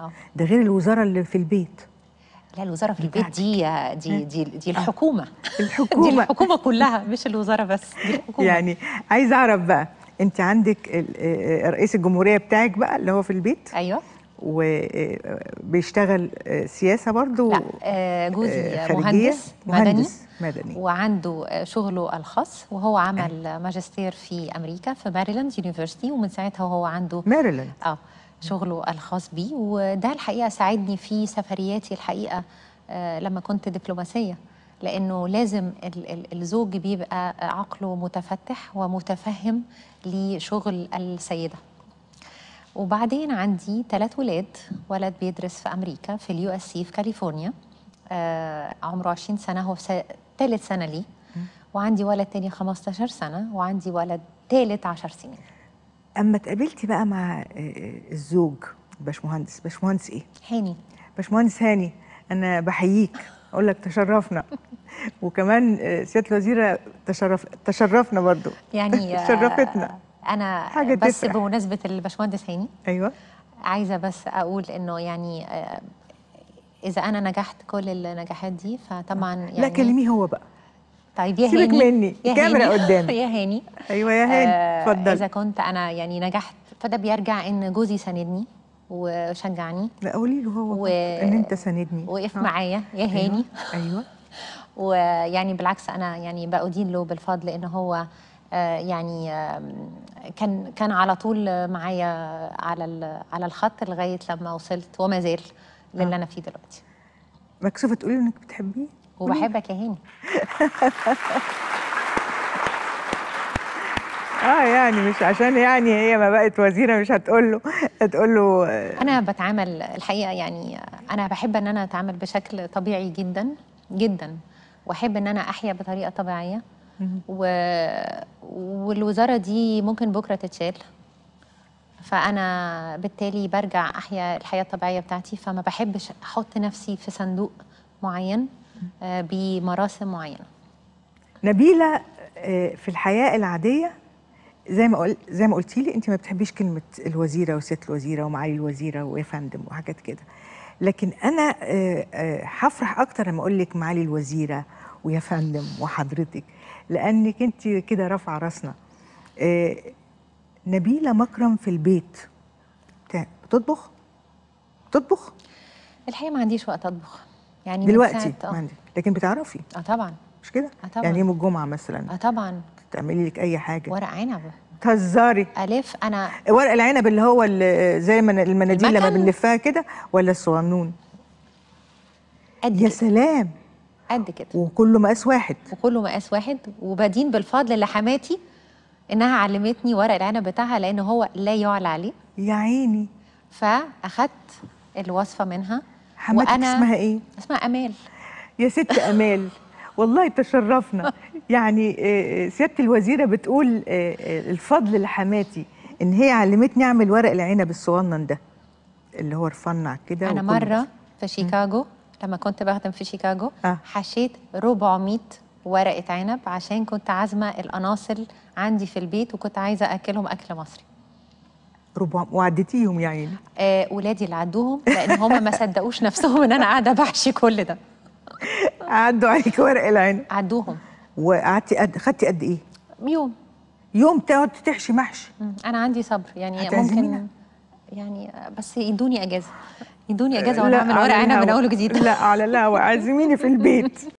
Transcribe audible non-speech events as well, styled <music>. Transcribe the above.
آه. ده غير الوزاره اللي في البيت لا الوزاره في البيت دي دي دي, دي آه. الحكومه الحكومه <laughs> دي الحكومه كلها مش الوزاره بس دي الحكومه يعني عايزه اعرف بقى انت عندك آه، رئيس الجمهوريه بتاعك بقى اللي هو في البيت ايوه وبيشتغل سياسه برضه لا جوزي مهندس, مهندس مدني, مدني وعنده شغله الخاص وهو عمل ماجستير في امريكا في ماريلاند يونيفرستي ومن ساعتها وهو عنده ماريلاند اه شغله الخاص بيه وده الحقيقه ساعدني في سفرياتي الحقيقه آه، لما كنت دبلوماسيه لانه لازم الزوج بيبقى عقله متفتح ومتفهم لشغل السيده وبعدين عندي ثلاث ولاد ولد بيدرس في امريكا في اليو اس سي في كاليفورنيا آه، عمره 20 سنه هو ثالث سنه ليه وعندي ولد تاني 15 سنه وعندي ولد ثالث 10 سنين اما اتقابلتي بقى مع آه، آه، الزوج باشمهندس باشمهندس ايه هاني باشمهندس هاني انا بحييك اقول لك تشرفنا <laughs> وكمان آه، سياده الوزيره تشرف تشرفنا برضو يعني <laughs> شرفتنا انا حاجة بس تفرح. بمناسبه الباشمهندس هاني ايوه عايزه بس اقول انه يعني اذا انا نجحت كل النجاحات دي فطبعا يعني لا كلميه هو بقى طيب يا سيبك هاني مني الكاميرا قدامي <laughs> يا هاني ايوه يا هاني اتفضل آه اذا كنت انا يعني نجحت فده بيرجع ان جوزي ساندني وشجعني لا قولي له هو و... ان انت ساندني وقف آه. معايا يا أيوة، هاني ايوه <laughs> ويعني بالعكس انا يعني بأدين له بالفضل ان هو آه، يعني كان كان على طول معايا على على الخط لغايه لما وصلت وما زال آه. للي انا فيه دلوقتي مكسوفه تقولي انك بتحبيه وبحبك يا هاني <laughs> اه يعني مش عشان يعني هي ما بقت وزيره مش هتقول له هتقول له آه، انا بتعامل الحقيقه يعني انا بحب ان انا اتعامل بشكل طبيعي جدا جدا واحب ان انا احيا بطريقه طبيعيه و... والوزاره دي ممكن بكره تتشال فانا بالتالي برجع احيا الحياه الطبيعيه بتاعتي فما بحبش احط نفسي في صندوق معين آه، بمراسم معينه نبيله آه، في الحياه العاديه زي ما قل... زي ما قلتي لي انت ما بتحبيش كلمه الوزيره وست الوزيره ومعالي الوزيره ويا فندم وحاجات كده لكن انا آه، هفرح اكتر لما اقول لك معالي الوزيره ويا فندم وحضرتك لانك انت كده رافعه راسنا نبيله مكرم في البيت بتطبخ بتطبخ الحقيقه ما عنديش وقت اطبخ يعني دلوقتي آه. عندك لكن بتعرفي اه طبعا مش كده آه طبعا. يعني يوم الجمعه مثلا اه طبعا تعملي لك اي حاجه ورق عنب تهزري الف انا ورق العنب اللي هو اللي زي ما المناديل لما بنلفها كده ولا الصغنون قد يا سلام قد كده وكله مقاس واحد وكله مقاس واحد وبدين بالفضل لحماتي انها علمتني ورق العنب بتاعها لان هو لا يعلى عليه يا عيني فاخدت الوصفه منها حماتك اسمها ايه؟ اسمها امال يا ست امال <laughs> والله تشرفنا يعني آه، آه، سياده الوزيره بتقول آه، الفضل لحماتي ان هي علمتني اعمل ورق العنب الصغنن ده اللي هو رفنع كده انا مره في شيكاغو لما كنت بخدم في شيكاغو حشيت 400 ورقه عنب عشان كنت عازمه القناصل عندي في البيت وكنت عايزه اكلهم اكل مصري ربما وعدتيهم يا عيني آه، ولادي اللي عدوهم لان هم ما صدقوش نفسهم ان انا قاعده بحشي كل ده عدوا عليك ورق العين عدوهم وقعدتي قد خدتي قد ايه؟ يوم يوم تقعد تحشي محشي انا عندي صبر يعني ممكن يعني بس يدوني اجازه يدوني اجازه وانا اعمل ورق عنب من اول وجديد لا على لا وعازميني في البيت <laughs>